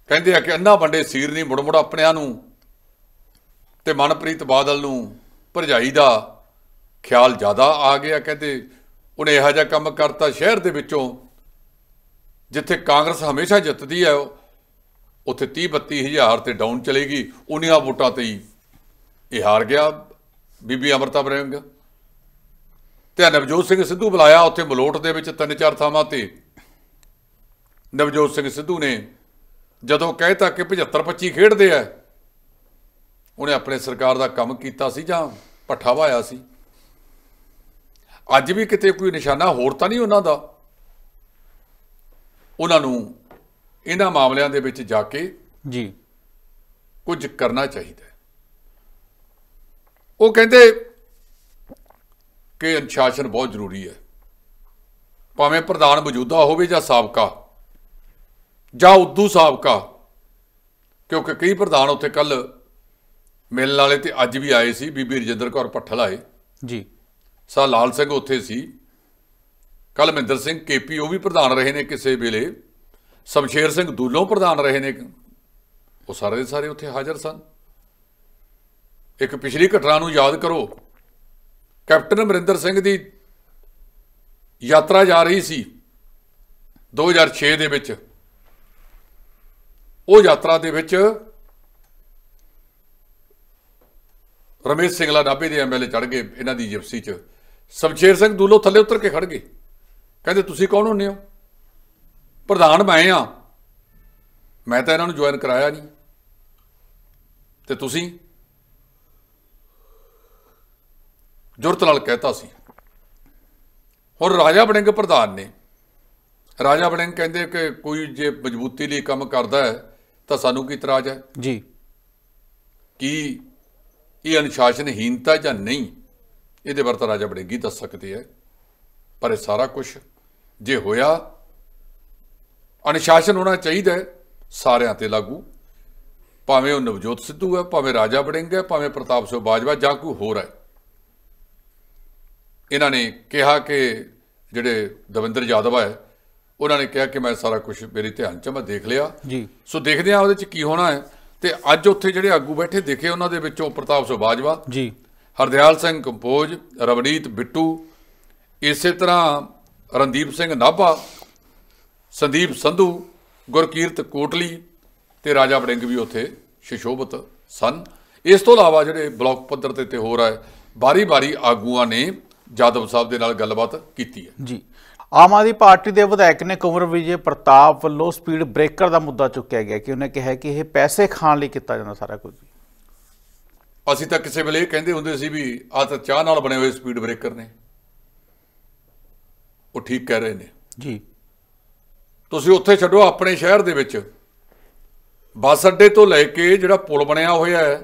ਕਹਿੰਦੇ ਆ ਕਿ ਅੰਨਾ ਵੰਡੇ ਸੀਰ ਨਹੀਂ ਮੁੜ ਮੁੜ ਆਪਣਿਆਂ ਨੂੰ ਤੇ ਮਨਪ੍ਰੀਤ ਬਾਦਲ ਨੂੰ ਭਰਜਾਈ ਦਾ ਖਿਆਲ ਜ਼ਿਆਦਾ ਆ ਗਿਆ ਕਹਿੰਦੇ ਉਹਨੇ ਇਹੋ ਜਿਹਾ ਕੰਮ ਕਰਤਾ ਸ਼ਹਿਰ ਦੇ ਵਿੱਚੋਂ ਜਿੱਥੇ ਕਾਂਗਰਸ ਹਮੇਸ਼ਾ ਜਿੱਤਦੀ ਹੈ ਉੱਥੇ 30 32000 ਤੇ ਡਾਊਨ ਚਲੇਗੀ ਉਹਨੀਆਂ ਵੋਟਾਂ ਤੇ ਹੀ ਇਹ ਹਾਰ ਗਿਆ ਬੀਬੀ ਅਮਰਤਾ ਬ੍ਰਿੰਗ ਤੇ ਨਵਜੋਤ ਸਿੰਘ ਸਿੱਧੂ ਬੁਲਾਇਆ ਉੱਥੇ ਮਲੋਟ ਦੇ ਵਿੱਚ ਤਿੰਨ ਚਾਰ ਥਾਵਾਂ ਤੇ ਨਵਜੋਤ ਸਿੰਘ ਸਿੱਧੂ ਨੇ ਜਦੋਂ ਕਹਿਤਾ ਕਿ 75 25 ਖੇਡਦੇ ਆ ਉਹਨੇ ਆਪਣੇ ਸਰਕਾਰ ਦਾ ਕੰਮ ਕੀਤਾ ਸੀ ਜਾਂ ਪੱਠਾ ਵਾਇਆ ਸੀ ਅੱਜ ਵੀ ਕਿਤੇ ਕੋਈ ਨਿਸ਼ਾਨਾ ਹੋਰ ਤਾਂ ਨਹੀਂ ਉਹਨਾਂ ਦਾ ਉਹਨਾਂ ਨੂੰ ਇਹਨਾਂ ਮਾਮਲਿਆਂ ਦੇ ਵਿੱਚ ਜਾ ਕੇ ਜੀ ਕੁਝ ਕਰਨਾ ਚਾਹੀਦਾ ਉਹ ਕਹਿੰਦੇ ਕਿ ਅਨੁਸ਼ਾਸਨ ਬਹੁਤ ਜ਼ਰੂਰੀ ਹੈ ਭਾਵੇਂ ਪ੍ਰਧਾਨ ਮੌਜੂਦਾ ਹੋਵੇ ਜਾਂ ਸਾਬਕਾ ਜਾਂ ਉਦੋਂ ਸਾਬਕਾ ਕਿਉਂਕਿ ਕਈ ਪ੍ਰਧਾਨ ਉੱਥੇ ਕੱਲ ਮਿਲਣ ਵਾਲੇ ਤੇ ਅੱਜ ਵੀ ਆਏ ਸੀ ਬੀਬੀ ਰਜਿੰਦਰ ਕੌਰ ਪੱਠਲ ਆਏ ਜੀ ਸਾ ਲਾਲ ਸਿੰਘ ਉੱਥੇ ਸੀ ਕੱਲ ਮਹਿੰਦਰ ਸਿੰਘ ਕੇਪੀ ਉਹ ਵੀ ਪ੍ਰਧਾਨ ਰਹੇ ਨੇ ਕਿਸੇ ਵੇਲੇ ਸਮਸ਼ੇਰ ਸਿੰਘ ਦੂਲੋਂ ਪ੍ਰਧਾਨ ਰਹੇ ਨੇ ਉਹ ਸਾਰੇ ਦੇ ਸਾਰੇ ਉੱਥੇ ਹਾਜ਼ਰ ਸਨ ਇੱਕ ਪਿਛਲੀ ਘਟਨਾ ਨੂੰ ਯਾਦ ਕਰੋ ਕੈਪਟਨ ਅਮਰਿੰਦਰ ਸਿੰਘ ਦੀ ਯਾਤਰਾ ਜਾ ਰਹੀ ਸੀ 2006 ਦੇ ਵਿੱਚ ਉਹ ਯਾਤਰਾ ਦੇ ਵਿੱਚ ਰਮੇਸ਼ ਸਿੰਘਲਾ ਨਾਭੇ ਦੇ ਐਮਐਲਏ ਚੜ ਗਏ ਇਹਨਾਂ ਦੀ ਜਿਪਸੀ 'ਚ ਸਮਸ਼ੇਰ ਸਿੰਘ ਦੂਲੋ ਥੱਲੇ ਉਤਰ ਕੇ ਖੜ ਗਏ ਕਹਿੰਦੇ ਤੁਸੀਂ ਕੌਣ ਹੁੰਨੇ ਹੋ ਪ੍ਰਧਾਨ ਮੈਂ ਆ ਮੈਂ ਤਾਂ ਇਹਨਾਂ ਨੂੰ ਜੁਆਇਨ ਕਰਾਇਆ ਨਹੀਂ ਤੇ ਤੁਸੀਂ ਜੁਰਤ ਨਾਲ ਕਹਿਤਾ ਸੀ ਹੁਣ ਰਾਜਾ ਬੜਿੰਗ ਪ੍ਰਧਾਨ ਨੇ ਰਾਜਾ ਬੜਿੰਗ ਕਹਿੰਦੇ ਕਿ ਕੋਈ ਜੇ ਮਜ਼ਬੂਤੀ ਲਈ ਕੰਮ ਕਰਦਾ ਹੈ ਤਾਂ ਸਾਨੂੰ ਕੀ ਇਤਰਾਜ਼ ਹੈ ਜੀ ਕੀ ਇਹ ਅਨੁਸ਼ਾਸਨਹੀਨਤਾ ਜਾਂ ਨਹੀਂ ਇਹਦੇ ਵਰਤ ਰਾਜਾ ਬੜੇਗੀ ਦੱਸ ਸਕਦੇ ਹੈ ਪਰ ਇਹ ਸਾਰਾ ਕੁਝ ਜੇ ਹੋਇਆ ਅਨੁਸ਼ਾਸਨ ਹੋਣਾ ਚਾਹੀਦਾ ਹੈ ਸਾਰਿਆਂ ਤੇ ਲਾਗੂ ਭਾਵੇਂ ਉਹ ਨਵਜੋਤ ਸਿੱਧੂ ਹੈ ਭਾਵੇਂ ਰਾਜਾ ਬੜਿੰਗ ਹੈ ਭਾਵੇਂ ਪ੍ਰਤਾਪ ਸਿੰਘ ਬਾਜਵਾ ਜਾਂ ਕੋਈ ਹੋਰ ਹੈ ਇਹਨਾਂ ਨੇ ਕਿਹਾ ਕਿ ਜਿਹੜੇ ਦਵਿੰਦਰ ਯਾਦਵ ਹੈ ਉਹਨਾਂ ਨੇ ਕਿਹਾ ਕਿ ਮੈਂ ਸਾਰਾ ਕੁਝ ਮੇਰੇ ਧਿਆਨ 'ਚ ਮੈਂ ਦੇਖ ਲਿਆ ਜੀ ਸੋ ਦੇਖਦੇ ਆ ਉਹਦੇ 'ਚ ਕੀ ਹੋਣਾ ਹੈ ਤੇ ਅੱਜ ਉੱਥੇ ਜਿਹੜੇ ਆਗੂ ਬੈਠੇ ਦੇਖੇ ਉਹਨਾਂ ਦੇ ਵਿੱਚੋਂ ਪ੍ਰਤਾਪ ਸਿੰਘ ਬਾਜਵਾ ਜੀ ਹਰਦਿਆਲ ਸਿੰਘ ਕੰਪੋਜ ਰਵਨੀਤ ਬਿੱਟੂ ਇਸੇ ਤਰ੍ਹਾਂ ਰਣਦੀਪ ਸਿੰਘ ਨਾਭਾ ਸੰਦੀਪ ਸੰਧੂ ਗੁਰਕੀਰਤ ਕੋਟਲੀ ਤੇ ਰਾਜਾ ਵੜਿੰਗ ਵੀ ਉੱਥੇ ਸ਼ਿਸ਼ੋਭਤ ਸਨ ਇਸ ਤੋਂ ਇਲਾਵਾ ਜਿਹੜੇ ਬਲਾਕ ਪੱਧਰ ਤੇ ਤੇ ਹੋਰ ਹੈ ਬਾਰੀ-ਬਾਰੀ ਆਗੂਆਂ ਨੇ ਜਾਦਵ ਸਾਹਿਬ ਦੇ ਨਾਲ ਗੱਲਬਾਤ ਕੀਤੀ ਹੈ ਜੀ ਆਮ ਆਦੀ ਪਾਰਟੀ ਦੇ ਵਿਧਾਇਕ ਨੇ ਕੁਮਰ ਵਿਜੇ ਪ੍ਰਤਾਪ ਵੱਲੋਂ ਸਪੀਡ ਬ੍ਰੇਕਰ ਦਾ ਮੁੱਦਾ ਚੁੱਕਿਆ ਗਿਆ ਕਿ ਉਹਨੇ ਕਿਹਾ ਕਿ ਇਹ ਪੈਸੇ ਖਾਣ ਲਈ ਕੀਤਾ ਜਾਂਦਾ ਸਾਰਾ ਕੁਝ ਅਸੀਂ ਤਾਂ ਕਿਸੇ ਵੇਲੇ ਇਹ ਕਹਿੰਦੇ ਹੁੰਦੇ ਸੀ ਵੀ ਆ ਤਾਂ ਚਾਹ ਨਾਲ ਬਣੇ ਹੋਏ ਸਪੀਡ ਬ੍ਰੇਕਰ ਨੇ ਉਹ ਠੀਕ ਕਹਿ ਰਹੇ ਨੇ ਜੀ ਤੁਸੀਂ ਉੱਥੇ ਛੱਡੋ ਆਪਣੇ ਸ਼ਹਿਰ ਦੇ ਵਿੱਚ ਬੱਸ ਅੱਡੇ ਤੋਂ ਲੈ ਕੇ ਜਿਹੜਾ ਪੁਲ ਬਣਿਆ ਹੋਇਆ ਹੈ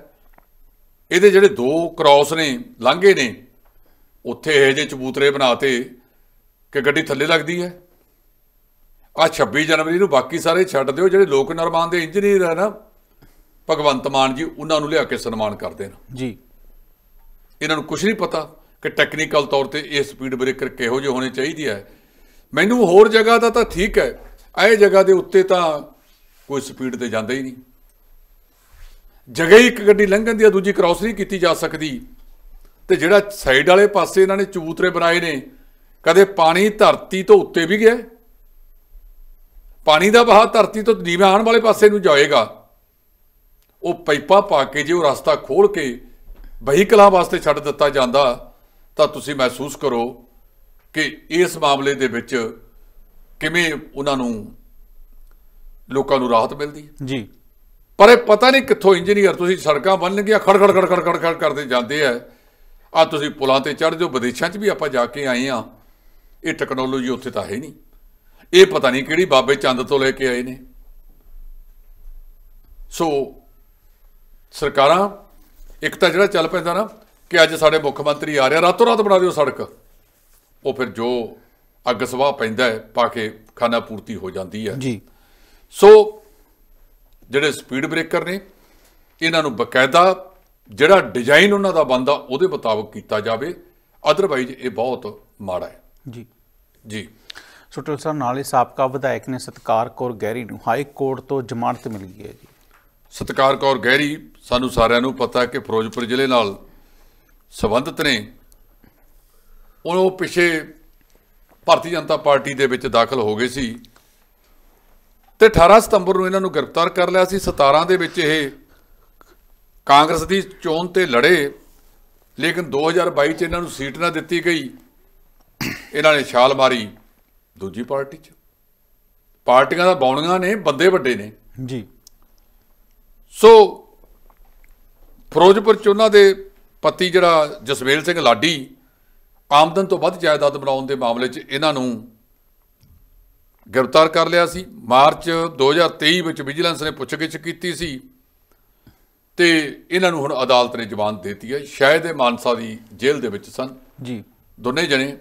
ਇਹਦੇ ਜਿਹੜੇ ਦੋ ਕ੍ਰਾਸ ਨੇ ਲੰਘੇ ਨੇ ਉੱਥੇ ਇਹ ਜੇ ਚਬੂਤਰੇ ਬਣਾਤੇ ਕਿ ਗੱਡੀ ਥੱਲੇ ਲੱਗਦੀ ਹੈ ਆ 26 ਜਨਵਰੀ ਨੂੰ ਬਾਕੀ ਸਾਰੇ ਛੱਡ ਦਿਓ ਜਿਹੜੇ ਲੋਕ ਨਿਰਮਾਣ ਦੇ ਇੰਜੀਨੀਅਰ ਹੈ ਨਾ ਭਗਵੰਤ ਮਾਨ ਜੀ ਉਹਨਾਂ ਨੂੰ ਲਿਆ ਕੇ ਸਨਮਾਨ ਕਰਦੇ ਨੇ ਜੀ ਇਹਨਾਂ ਨੂੰ ਕੁਝ ਨਹੀਂ ਪਤਾ ਕਿ ਟੈਕਨੀਕਲ ਤੌਰ ਤੇ ਇਹ ਸਪੀਡ ਬ੍ਰੇਕਰ ਕਿਹੋ ਜਿਹੇ ਹੋਣੇ ਚਾਹੀਦੇ ਹੈ ਮੈਨੂੰ ਹੋਰ ਜਗ੍ਹਾ ਦਾ ਤਾਂ ਠੀਕ ਹੈ ਐ ਜਗ੍ਹਾ ਦੇ ਉੱਤੇ ਤਾਂ ਕੋਈ ਸਪੀਡ ਤੇ ਜਾਂਦਾ ਹੀ ਨਹੀਂ ਜਗ੍ਹਾ ਇੱਕ ਗੱਡੀ ਲੰਘਣ ਦੀ ਆ ਦੂਜੀ ਕ੍ਰਾਸ ਨਹੀਂ ਕੀਤੀ ਜਾ ਸਕਦੀ ਤੇ ਜਿਹੜਾ ਸਾਈਡ ਵਾਲੇ ਪਾਸੇ ਇਹਨਾਂ ਨੇ ਚਬੂਤਰੇ ਬਣਾਏ ਨੇ ਕਦੇ ਪਾਣੀ ਧਰਤੀ ਤੋਂ ਉੱਤੇ ਵੀ ਗਿਆ ਪਾਣੀ ਦਾ ਬਹਾਅ ਧਰਤੀ ਤੋਂ ਨੀਵੇਂ ਆਉਣ ਵਾਲੇ ਪਾਸੇ ਨੂੰ ਜਾਏਗਾ ਉਹ ਪਾਈਪਾ ਪਾ ਕੇ ਜੇ ਉਹ ਰਸਤਾ ਖੋਲ ਕੇ ਵਹੀਕਲਾਂ ਵਾਸਤੇ ਛੱਡ ਦਿੱਤਾ ਜਾਂਦਾ ਤਾਂ ਤੁਸੀਂ ਮਹਿਸੂਸ ਕਰੋ ਕਿ ਇਸ ਮਾਮਲੇ ਦੇ ਵਿੱਚ ਕਿਵੇਂ ਉਹਨਾਂ ਨੂੰ ਲੋਕਾਂ ਨੂੰ ਰਾਹਤ ਮਿਲਦੀ ਜੀ ਪਰ ਇਹ ਪਤਾ ਨਹੀਂ ਕਿੱਥੋਂ ਇੰਜੀਨੀਅਰ ਤੁਸੀਂ ਸੜਕਾਂ ਬੰਨਣਗੇ ਖੜ ਖੜ ਖੜ ਖੜ ਖੜ ਕਰਦੇ ਜਾਂਦੇ ਆ ਆ ਤੁਸੀਂ ਪੁਲਾਂ ਤੇ ਚੜ ਜਾਓ ਵਿਦੇਸ਼ਾਂ 'ਚ ਵੀ ਆਪਾਂ ਜਾ ਕੇ ਆਏ ਆ ਇਹ ਟੈਕਨੋਲੋਜੀ ਉੱਥੇ ਤਾਂ ਹੈ ਨਹੀਂ ਇਹ ਪਤਾ ਨਹੀਂ ਕਿਹੜੀ ਬਾਬੇ ਚੰਦ ਤੋਂ ਲੈ ਕੇ ਆਏ ਨੇ ਸੋ ਸਰਕਾਰਾਂ ਇੱਕ ਤਾਂ ਜਿਹੜਾ ਚੱਲ ਪੈਂਦਾ ਨਾ ਕਿ ਅੱਜ ਸਾਡੇ ਮੁੱਖ ਮੰਤਰੀ ਆ ਰਿਹਾ ਰਾਤੋਂ ਰਾਤ ਬਣਾ ਦਿਓ ਸੜਕ ਉਹ ਫਿਰ ਜੋ ਅੱਗ ਸਵਾਹ ਪੈਂਦਾ ਹੈ ਪਾ ਕੇ ਖਾਣਾ ਪੂਰਤੀ ਹੋ ਜਾਂਦੀ ਹੈ ਜੀ ਸੋ ਜਿਹੜੇ ਸਪੀਡ ਬ੍ਰੇਕਰ ਨੇ ਇਹਨਾਂ ਨੂੰ ਬਕਾਇਦਾ ਜਿਹੜਾ ਡਿਜ਼ਾਈਨ ਉਹਨਾਂ ਦਾ ਬੰਦਾ ਉਹਦੇ ਮੁਤਾਬਕ ਕੀਤਾ ਜਾਵੇ ਅਦਰਵਾਈਜ਼ ਇਹ ਬਹੁਤ ਮਾੜਾ ਹੈ ਜੀ ਜੀ ਸੁਟਲ ਸਾਹਿਬ ਹੀ ਸਾਬਕਾ ਵਿਧਾਇਕ ਨੇ ਸਤਕਾਰ ਕੌਰ ਗਹਿਰੀ ਨੂੰ ਹਾਈ ਕੋਰਟ ਤੋਂ ਜ਼ਮਾਨਤ ਮਿਲ ਗਈ ਹੈ ਜੀ ਸਤਕਾਰ ਕੌਰ ਗਹਿਰੀ ਸਾਨੂੰ ਸਾਰਿਆਂ ਨੂੰ ਪਤਾ ਕਿ ਫਿਰੋਜ਼ਪੁਰ ਜ਼ਿਲ੍ਹੇ ਨਾਲ ਸਬੰਧਤ ਨੇ ਉਹ ਪਿਛੇ ਭਾਰਤੀ ਜਨਤਾ ਪਾਰਟੀ ਦੇ ਵਿੱਚ ਦਾਖਲ ਹੋ ਗਏ ਸੀ ਤੇ 18 ਸਤੰਬਰ ਨੂੰ ਇਹਨਾਂ ਨੂੰ ਗ੍ਰਿਫਤਾਰ ਕਰ ਲਿਆ ਸੀ 17 ਦੇ ਵਿੱਚ ਇਹ ਕਾਂਗਰਸ ਦੀ ਚੋਣ ਤੇ ਲੜੇ ਲੇਕਿਨ 2022 ਚ ਇਹਨਾਂ ਨੂੰ ਸੀਟ ਨਾ ਦਿੱਤੀ ਗਈ ਇਹਨਾਂ ਨੇ ਛਾਲ ਮਾਰੀ ਦੂਜੀ ਪਾਰਟੀ ਚ ਪਾਰਟੀਆਂ ਦਾ ਬੌਣੀਆਂ ਨੇ ਬੰਦੇ ਵੱਡੇ ਨੇ ਜੀ ਸੋ ਫਿਰੋਜ਼ਪੁਰ ਚ ਉਹਨਾਂ ਦੇ ਪਤੀ ਜਿਹੜਾ ਜਸਵੇਲ ਸਿੰਘ ਲਾਡੀ ਆਮਦਨ ਤੋਂ ਵੱਧ ਜਾਇਦਾਦ ਬਣਾਉਣ ਦੇ ਮਾਮਲੇ 'ਚ ਇਹਨਾਂ ਨੂੰ ਗ੍ਰਿਫਤਾਰ ਕਰ ਲਿਆ ਸੀ ਮਾਰਚ 2023 ਵਿੱਚ ਵਿਜੀਲੈਂਸ ਨੇ ਪੁੱਛਗਿੱਛ ਕੀਤੀ ਸੀ ਤੇ ਇਹਨਾਂ ਨੂੰ ਹੁਣ ਅਦਾਲਤ ਨੇ ਜ਼ਮਾਨਤ ਦਿੱਤੀ ਹੈ ਸ਼ਾਇਦ ਇਹ ਮਾਨਸਾ ਦੀ ਜੇਲ੍ਹ ਦੇ ਵਿੱਚ ਸਨ ਜੀ ਦੋਨੇ ਜਣੇ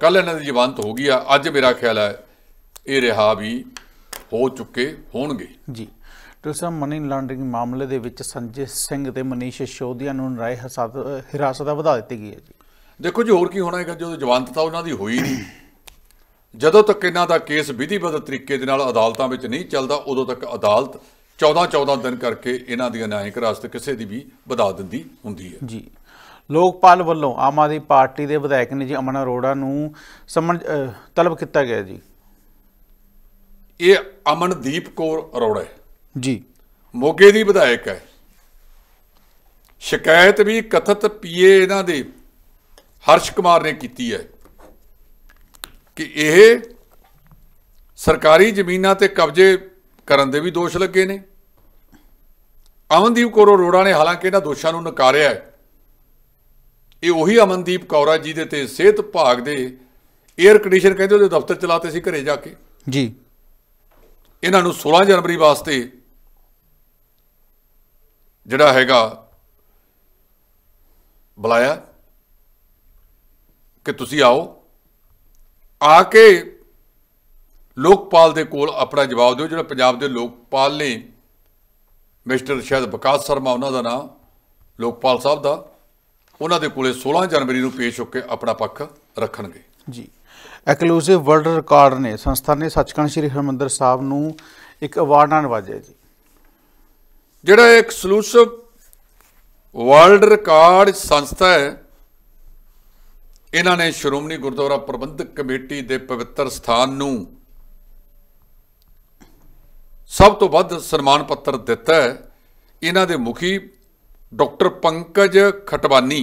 ਕੱਲ ਇਹਨਾਂ ਦੀ ਜ਼ਮਾਨਤ ਹੋ ਗਈ ਆ ਅੱਜ ਮੇਰਾ ਖਿਆਲ ਹੈ ਇਹ ਰਿਹਾ ਵੀ ਹੋ ਚੁੱਕੇ ਹੋਣਗੇ ਜੀ ਕਿਸਮ ਮਨੀ ਲਾਂਡਰਿੰਗ ਮਾਮਲੇ ਦੇ ਵਿੱਚ ਸੰਜੇ ਸਿੰਘ ਤੇ ਮਨੀਸ਼ ਸ਼ੋਧਿਆ ਨੂੰ ਨਰਾਇ ਹਿਰਾਸਤ ਵਧਾ ਦਿੱਤੀ ਗਈ ਹੈ ਜੀ ਦੇਖੋ ਜੀ ਹੋਰ ਕੀ ਹੋਣਾ ਹੈਗਾ ਜਦੋਂ ਤਾਂ ਉਹਨਾਂ ਦੀ ਹੋਈ ਨਹੀਂ ਜਦੋਂ ਤੱਕ ਇਹਨਾਂ ਦਾ ਕੇਸ ਵਿਧੀਵਤ ਤਰੀਕੇ ਦੇ ਨਾਲ ਅਦਾਲਤਾਂ ਵਿੱਚ ਨਹੀਂ ਚੱਲਦਾ ਉਦੋਂ ਤੱਕ ਅਦਾਲਤ 14-14 ਦਿਨ ਕਰਕੇ ਇਹਨਾਂ ਦੀਆਂ ਨਿਆਂਇਕ ਰਾਸਤ ਕਿਸੇ ਦੀ ਵੀ ਵਧਾ ਦਿੰਦੀ ਹੁੰਦੀ ਹੈ ਜੀ ਲੋਕਪਾਲ ਵੱਲੋਂ ਆਮ ਆਦਮੀ ਪਾਰਟੀ ਦੇ ਵਿਧਾਇਕ ਨੇ ਜੀ ਅਮਨ ਅਰੋੜਾ ਨੂੰ ਸਮਨ ਤਲਬ ਕੀਤਾ ਗਿਆ ਜੀ ਇਹ ਅਮਨਦੀਪ ਕੌਰ ਅਰੋੜਾ ਜੀ ਮੋਗੇ ਦੀ ਵਿਧਾਇਕ ਹੈ ਸ਼ਿਕਾਇਤ ਵੀ ਕਥਤ ਪੀਏ ਇਹਨਾਂ ਦੇ ਹਰਸ਼ ਕੁਮਾਰ ਨੇ ਕੀਤੀ ਹੈ ਕਿ ਇਹ ਸਰਕਾਰੀ ਜ਼ਮੀਨਾਂ ਤੇ ਕਬਜ਼ੇ ਕਰਨ ਦੇ ਵੀ ਦੋਸ਼ ਲੱਗੇ ਨੇ ਅਮਨਦੀਪ ਕੌਰ ਰੋੜਾ ਨੇ ਹਾਲਾਂਕਿ ਇਹਨਾਂ ਦੋਸ਼ਾਂ ਨੂੰ ਨਕਾਰਿਆ ਹੈ ਇਹ ਉਹੀ ਅਮਨਦੀਪ ਕੌਰਾ ਜੀ ਦੇ ਤੇ ਸਿਹਤ ਭਾਗ ਦੇ 에ਅਰ ਕੰਡੀਸ਼ਨ ਕਹਿੰਦੇ ਉਹਦੇ ਦਫ਼ਤਰ ਚਲਾਤੇ ਸੀ ਘਰੇ ਜਾ ਕੇ ਜੀ ਇਹਨਾਂ ਨੂੰ 16 ਜਨਵਰੀ ਵਾਸਤੇ ਜਿਹੜਾ ਹੈਗਾ ਬੁਲਾਇਆ ਕਿ ਤੁਸੀਂ ਆਓ ਆ ਕੇ ਲੋਕਪਾਲ ਦੇ ਕੋਲ ਆਪਣਾ ਜਵਾਬ ਦਿਓ ਜਿਹੜਾ ਪੰਜਾਬ ਦੇ ਲੋਕਪਾਲ ਨੇ ਮਿਸਟਰ ਸ਼ਾਇਦ ਵਿਕਾਸ ਸ਼ਰਮਾ ਉਹਨਾਂ ਦਾ ਨਾਮ ਲੋਕਪਾਲ ਸਾਹਿਬ ਦਾ ਉਹਨਾਂ ਦੇ ਕੋਲੇ 16 ਜਨਵਰੀ ਨੂੰ ਪੇਸ਼ ਹੋ ਕੇ ਆਪਣਾ ਪੱਖ ਰੱਖਣਗੇ ਜੀ ਐਕਲੂਸਿਵ ਵਰਲਡ ਰਿਕਾਰਡ ਨੇ ਸੰਸਥਾ ਨੇ ਸੱਚਖੰਡ ਸ੍ਰੀ ਹਰਮੰਦਰ ਸਾਹਿਬ ਨੂੰ ਇੱਕ ਅਵਾਰਡ ਨਾਲ ਨਵਾਜਿਆ ਜੀ ਜਿਹੜਾ ਇੱਕ ਸਲੂਸਿਵ ਵਰਲਡ ਰਿਕਾਰਡ ਸੰਸਥਾ ਹੈ ਇਹਨਾਂ ਨੇ ਸ਼੍ਰੋਮਣੀ ਗੁਰਦੁਆਰਾ ਪ੍ਰਬੰਧਕ ਕਮੇਟੀ ਦੇ ਪਵਿੱਤਰ ਸਥਾਨ ਨੂੰ ਸਭ ਤੋਂ ਵੱਧ ਸਨਮਾਨ ਪੱਤਰ ਦਿੱਤਾ ਹੈ ਇਹਨਾਂ ਦੇ ਮੁਖੀ ਡਾਕਟਰ ਪੰਕਜ ਖਟਵਾਨੀ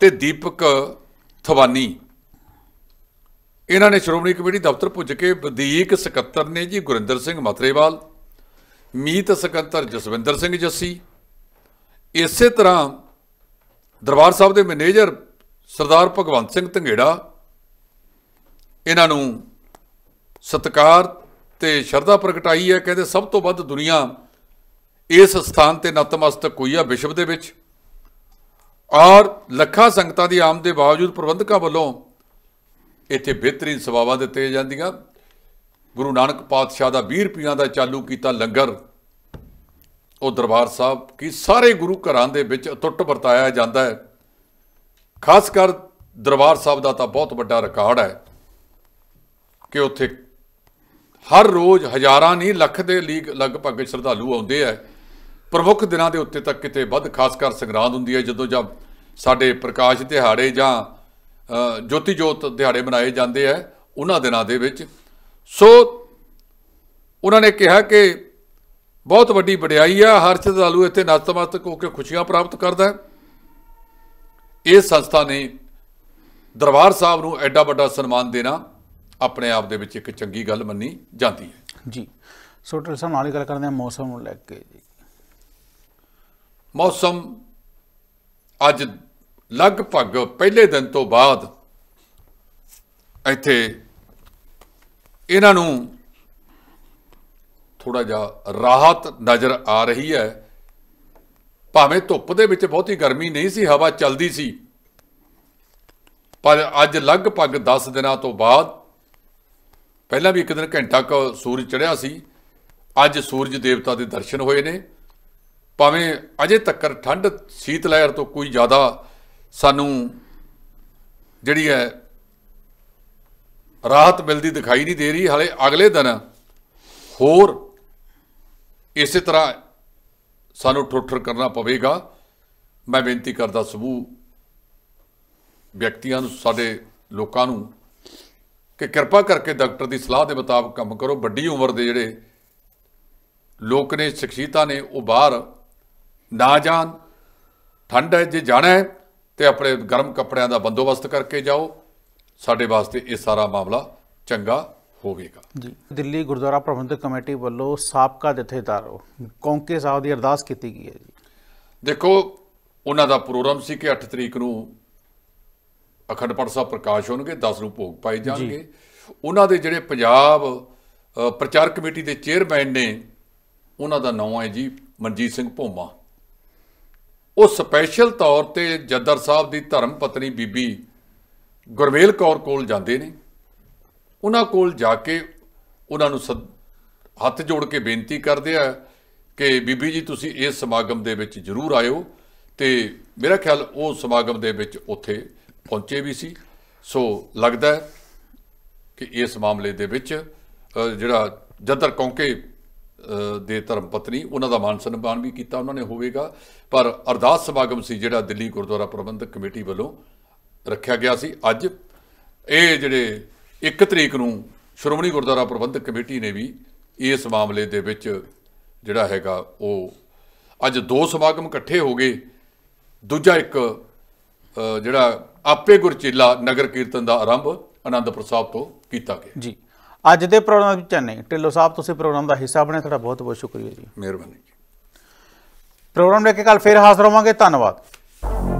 ਤੇ ਦੀਪਕ ਥਵਾਨੀ ਇਹਨਾਂ ਨੇ ਸ਼੍ਰੋਮਣੀ ਕਮੇਟੀ ਦਫ਼ਤਰ ਪੁੱਜ ਕੇ ਵਧੀਕ ਸਕੱਤਰ ਨੇ ਜੀ ਗੁਰਿੰਦਰ ਸਿੰਘ ਮਤਰੇਵਾਲ ਮੀਤ ਸਕੰਤਰ ਜਸਵਿੰਦਰ ਸਿੰਘ ਜੱਸੀ ਇਸੇ ਤਰ੍ਹਾਂ ਦਰਬਾਰ ਸਾਹਿਬ ਦੇ ਮੈਨੇਜਰ ਸਰਦਾਰ ਭਗਵੰਤ ਸਿੰਘ ਢੰਗੇੜਾ ਇਹਨਾਂ ਨੂੰ ਸਤਕਾਰ ਤੇ ਸ਼ਰਧਾ ਪ੍ਰਗਟਾਈ ਹੈ ਕਹਿੰਦੇ ਸਭ ਤੋਂ ਵੱਧ ਦੁਨੀਆ ਇਸ ਸਥਾਨ ਤੇ ਨਤਮਸਤਕ ਹੋਈ ਆ ਵਿਸ਼ਵ ਦੇ ਵਿੱਚ ਔਰ ਲੱਖਾਂ ਸੰਗਤਾਂ ਦੀ ਆਮ ਦੇ ਬਾਵਜੂਦ ਪ੍ਰਬੰਧਕਾਂ ਵੱਲੋਂ ਇੱਥੇ ਬਿਹਤਰੀਨ ਸਵਾਵਾ ਦਿੱਤੇ ਜਾਂਦੀਆਂ ਗੁਰੂ ਨਾਨਕ ਪਾਤਸ਼ਾਹ ਦਾ 20 ਰੁਪਈਆ ਦਾ ਚਾਲੂ ਕੀਤਾ ਲੰਗਰ ਉਹ ਦਰਬਾਰ ਸਾਹਿਬ ਕੀ ਸਾਰੇ ਗੁਰੂ ਘਰਾਂ ਦੇ ਵਿੱਚ ਅਟੁੱਟ ਵਰਤਾਇਆ ਜਾਂਦਾ ਹੈ ਖਾਸ ਕਰ ਦਰਬਾਰ ਸਾਹਿਬ ਦਾ ਤਾਂ ਬਹੁਤ ਵੱਡਾ ਰਿਕਾਰਡ ਹੈ ਕਿ ਉੱਥੇ ਹਰ ਰੋਜ਼ ਹਜ਼ਾਰਾਂ ਨਹੀਂ ਲੱਖ ਦੇ ਲੀਗ ਲਗਭਗ ਸ਼ਰਧਾਲੂ ਆਉਂਦੇ ਆ ਪ੍ਰਮੁੱਖ ਦਿਨਾਂ ਦੇ ਉੱਤੇ ਤੱਕ ਕਿਤੇ ਵੱਧ ਖਾਸ ਕਰ ਸੰਗਰਾਂਦ ਹੁੰਦੀ ਹੈ ਜਦੋਂ ਜਦ ਸਾਡੇ ਪ੍ਰਕਾਸ਼ ਦਿਹਾੜੇ ਜਾਂ ਜੋਤੀ ਜੋਤ ਦਿਹਾੜੇ ਮਨਾਏ ਜਾਂਦੇ ਆ ਉਹਨਾਂ ਦਿਨਾਂ ਦੇ ਵਿੱਚ ਸੋ ਉਹਨਾਂ ਨੇ ਕਿਹਾ ਕਿ ਬਹੁਤ ਵੱਡੀ ਵਡਿਆਈ ਆ ਹਰ ਸ਼ਰਧਾਲੂ ਇੱਥੇ ਨਤਮਸਤਕ ਹੋ ਕੇ ਖੁਸ਼ੀਆਂ ਪ੍ਰਾਪਤ ਕਰਦਾ ਇਹ ਸੰਸਥਾ ਨੇ ਦਰਬਾਰ ਸਾਹਿਬ ਨੂੰ ਐਡਾ ਵੱਡਾ ਸਨਮਾਨ ਦੇਣਾ ਆਪਣੇ ਆਪ ਦੇ ਵਿੱਚ ਇੱਕ ਚੰਗੀ ਗੱਲ ਮੰਨੀ ਜਾਂਦੀ ਹੈ ਜੀ ਸੋ ਟਰ ਸਾਹਿਬ ਨਾਲ ਗੱਲ ਕਰਦੇ ਹਾਂ ਮੌਸਮ ਨੂੰ ਲੈ ਕੇ ਜੀ ਮੌਸਮ ਅੱਜ ਲਗਭਗ ਪਹਿਲੇ ਦਿਨ ਤੋਂ ਬਾਅਦ ਇੱਥੇ ਇਹਨਾਂ ਨੂੰ ਥੋੜਾ ਜਿਹਾ ਰਾਹਤ ਨਜ਼ਰ ਆ ਰਹੀ ਹੈ ਭਾਵੇਂ ਧੁੱਪ ਦੇ ਵਿੱਚ ਬਹੁਤੀ ਗਰਮੀ ਨਹੀਂ ਸੀ ਹਵਾ ਚੱਲਦੀ ਸੀ ਪਰ ਅੱਜ ਲਗਭਗ 10 ਦਿਨਾਂ ਤੋਂ ਬਾਅਦ ਪਹਿਲਾਂ ਵੀ ਇੱਕ ਦਿਨ ਘੰਟਾ ਕ ਸੂਰਜ ਚੜਿਆ ਸੀ ਅੱਜ ਸੂਰਜ ਦੇਵਤਾ ਦੇ ਦਰਸ਼ਨ ਹੋਏ ਨੇ ਭਾਵੇਂ ਅਜੇ ਤੱਕ ਠੰਡ ਸੀਤ ਲਹਿਰ ਤੋਂ ਕੋਈ ਜ਼ਿਆਦਾ ਸਾਨੂੰ ਜਿਹੜੀ ਹੈ ਰਾਹਤ ਮਿਲਦੀ ਦਿਖਾਈ ਨਹੀਂ ਦੇ ਰਹੀ ਹਲੇ ਅਗਲੇ ਦਿਨ ਹੋਰ ਇਸੇ ਤਰ੍ਹਾਂ ਸਾਨੂੰ ਠੋਠਰ ਕਰਨਾ ਪਵੇਗਾ ਮੈਂ ਬੇਨਤੀ ਕਰਦਾ ਸਮੂਹ ਵਿਅਕਤੀਆਂ ਨੂੰ ਸਾਡੇ ਲੋਕਾਂ ਨੂੰ ਕਿ ਕਿਰਪਾ ਕਰਕੇ ਡਾਕਟਰ ਦੀ ਸਲਾਹ ਦੇ ਮੁਤਾਬਕ ਕੰਮ ਕਰੋ ਵੱਡੀ ਉਮਰ ਦੇ ਜਿਹੜੇ ਲੋਕ ਨੇ ਸਖਸ਼ੀਤਾ ਨੇ ਉਹ ਬਾਹਰ ਨਾ ਜਾਣ ਠੰਡ ਹੈ ਜੇ ਜਾਣਾ ਹੈ ਤੇ ਆਪਣੇ ਗਰਮ ਕੱਪੜਿਆਂ ਦਾ ਬੰਦੋਬਸਤ ਕਰਕੇ ਜਾਓ ਸਾਡੇ ਵਾਸਤੇ ਇਹ ਸਾਰਾ ਮਾਮਲਾ ਚੰਗਾ ਹੋਵੇਗਾ ਜੀ ਦਿੱਲੀ ਗੁਰਦੁਆਰਾ ਪ੍ਰਬੰਧਕ ਕਮੇਟੀ ਵੱਲੋਂ ਸਾਬਕਾ ਜਥੇਦਾਰ ਕੌਂਕੇ ਸਾਹਿਬ ਦੀ ਅਰਦਾਸ ਕੀਤੀ ਗਈ ਹੈ ਜੀ ਦੇਖੋ ਉਹਨਾਂ ਦਾ ਪ੍ਰੋਗਰਾਮ ਸੀ ਕਿ 8 ਤਰੀਕ ਨੂੰ ਅਖੰਡ ਪਾਠ ਸਾਹਿਬ ਪ੍ਰਕਾਸ਼ ਹੋਣਗੇ 10 ਨੂੰ ਭੋਗ ਪਾਏ ਜਾਣਗੇ ਉਹਨਾਂ ਦੇ ਜਿਹੜੇ ਪੰਜਾਬ ਪ੍ਰਚਾਰ ਕਮੇਟੀ ਦੇ ਚੇਅਰਮੈਨ ਨੇ ਉਹਨਾਂ ਦਾ ਨਾਮ ਹੈ ਜੀ ਮਨਜੀਤ ਸਿੰਘ ਭੋਮਾ ਉਹ ਸਪੈਸ਼ਲ ਤੌਰ ਤੇ ਜੱਦਰ ਸਾਹਿਬ ਦੀ ਧਰਮ ਪਤਨੀ ਬੀਬੀ ਗੁਰਵੇਲ ਕੌਰ ਕੋਲ ਜਾਂਦੇ ਨੇ ਉਹਨਾਂ ਕੋਲ ਜਾ ਕੇ ਉਹਨਾਂ ਨੂੰ ਹੱਥ ਜੋੜ ਕੇ ਬੇਨਤੀ ਕਰਦੇ ਆ ਕਿ ਬੀਬੀ ਜੀ ਤੁਸੀਂ ਇਸ ਸਮਾਗਮ ਦੇ ਵਿੱਚ ਜ਼ਰੂਰ ਆਇਓ ਤੇ ਮੇਰਾ ਖਿਆਲ ਉਹ ਸਮਾਗਮ ਦੇ ਵਿੱਚ ਉੱਥੇ ਪਹੁੰਚੇ ਵੀ ਸੀ ਸੋ ਲੱਗਦਾ ਹੈ ਕਿ ਇਸ ਮਾਮਲੇ ਦੇ ਵਿੱਚ ਜਿਹੜਾ ਜੱਦਰ ਕੌਂਕੇ ਦੇ ਧਰਮ ਪਤਨੀ ਉਹਨਾਂ ਦਾ ਮਾਨ ਸਨਮਾਨ ਵੀ ਕੀਤਾ ਉਹਨਾਂ ਨੇ ਹੋਵੇਗਾ ਪਰ ਅਰਦਾਸ ਸਮਾਗਮ ਸੀ ਜਿਹੜਾ ਦਿੱਲੀ ਗੁਰਦੁਆਰਾ ਪ੍ਰਬੰਧਕ ਕਮੇਟੀ ਵੱਲੋਂ ਰੱਖਿਆ ਗਿਆ ਸੀ ਅੱਜ ਇਹ ਜਿਹੜੇ 1 ਤਰੀਕ ਨੂੰ ਸ਼੍ਰੋਮਣੀ ਗੁਰਦੁਆਰਾ ਪ੍ਰਬੰਧਕ ਕਮੇਟੀ ਨੇ ਵੀ ਇਸ ਮਾਮਲੇ ਦੇ ਵਿੱਚ ਜਿਹੜਾ ਹੈਗਾ ਉਹ ਅੱਜ ਦੋ ਸਮਾਗਮ ਇਕੱਠੇ ਹੋ ਗਏ ਦੂਜਾ ਇੱਕ ਜਿਹੜਾ ਆਪੇ ਗੁਰਚੇਲਾ ਨਗਰ ਕੀਰਤਨ ਦਾ ਆਰੰਭ ਆਨੰਦਪੁਰ ਸਾਹਿਬ ਤੋਂ ਕੀਤਾ ਗਿਆ ਜੀ ਅੱਜ ਦੇ ਪ੍ਰੋਗਰਾਮ ਵਿੱਚ ਨਹੀਂ ਢਿੱਲੋ ਸਾਹਿਬ ਤੁਸੀਂ ਪ੍ਰੋਗਰਾਮ ਦਾ ਹਿੱਸਾ ਬਣੇ ਤੁਹਾਡਾ ਬਹੁਤ ਬਹੁਤ ਸ਼ੁਕਰੀਆ ਜੀ ਮਿਹਰਬਾਨੀ ਜੀ ਪ੍ਰੋਗਰਾਮ ਲੈ ਕੇ ਕੱਲ ਫੇਰ ਹਾਜ਼ਰ ਹੋਵਾਂਗੇ ਧੰਨਵਾਦ